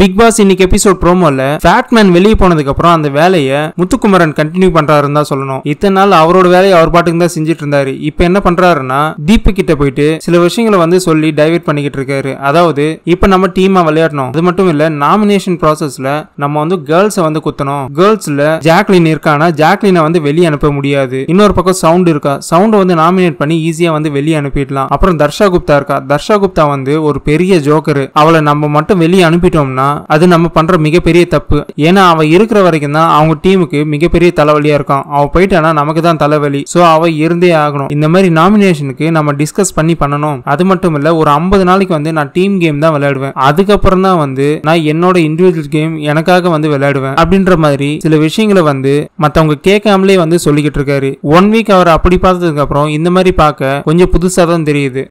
big Boss இன்னைக்கு episode ப்ரோமோல Fatman வெளியே போனதுக்கு அப்புறம் அந்த வேலையை முத்துக்குமரன் கண்டினியூ பண்றாருன்னு தான் சொல்லணும் இத்தனை நாள் அவரோட வேலையை அவர் பாட்டுக்கு தான் செஞ்சுட்டு இருந்தாரு இப்போ என்ன பண்றாருன்னா தீபு கிட்ட போயிட்டு சில விஷயங்களை வந்து சொல்லி டைவர்ட் பண்ணிக்கிட்டு இருக்காரு அதாவது இப்போ நம்ம டீமா விளையாடணும் அது மட்டும் இல்ல நாமினேஷன் ப்ராசஸ்ல நம்ம வந்து கேர்ள்ஸை வந்து குத்தணும் கேர்ள்ஸ்ல ஜாக்லின் இருக்கானா ஜாக்லினை வந்து வெளியே அனுப்ப முடியாது இன்னொரு பக்கம் சவுண்ட் இருக்கா சவுண்டை வந்து நாமினேட் பண்ணி ஈஸியா வந்து வெளியே அனுப்பிடலாம் அப்புறம் தர்ஷா குப்தா இருக்கா தர்ஷா குப்தா வந்து ஒரு பெரிய ஜோக்கரு அவளை நம்ம மட்டும் வெளியே அனுப்பிட்டோம்னா அது நம்ம பண்ற மிகப்பெரிய தப்பு ஏன்னா அவன் இருக்கிற வரைக்கும் தான் அவங்க டீமுக்கு மிகப்பெரிய தலைவலியா இருக்கும் அவன் போயிட்டானா நமக்கு தான் தலைவலி ஸோ அவள் இருந்தே ஆகணும் இந்த மாதிரி நாமினேஷனுக்கு நம்ம டிஸ்கஸ் பண்ணி பண்ணணும் அது மட்டும் இல்ல ஒரு ஐம்பது நாளைக்கு வந்து நான் டீம் கேம் தான் விளையாடுவேன் அதுக்கப்புறம் தான் வந்து நான் என்னோட இண்டிவிஜுவல் கேம் எனக்காக வந்து விளையாடுவேன் அப்படின்ற மாதிரி சில விஷயங்களை வந்து மத்தவங்க கேட்காமலே வந்து சொல்லிக்கிட்டு இருக்காரு ஒன் வீக் அவர் அப்படி பார்த்ததுக்கு அப்புறம் இந்த மாதிரி பார்க்க கொஞ்சம் புதுசா தான் தெரியுது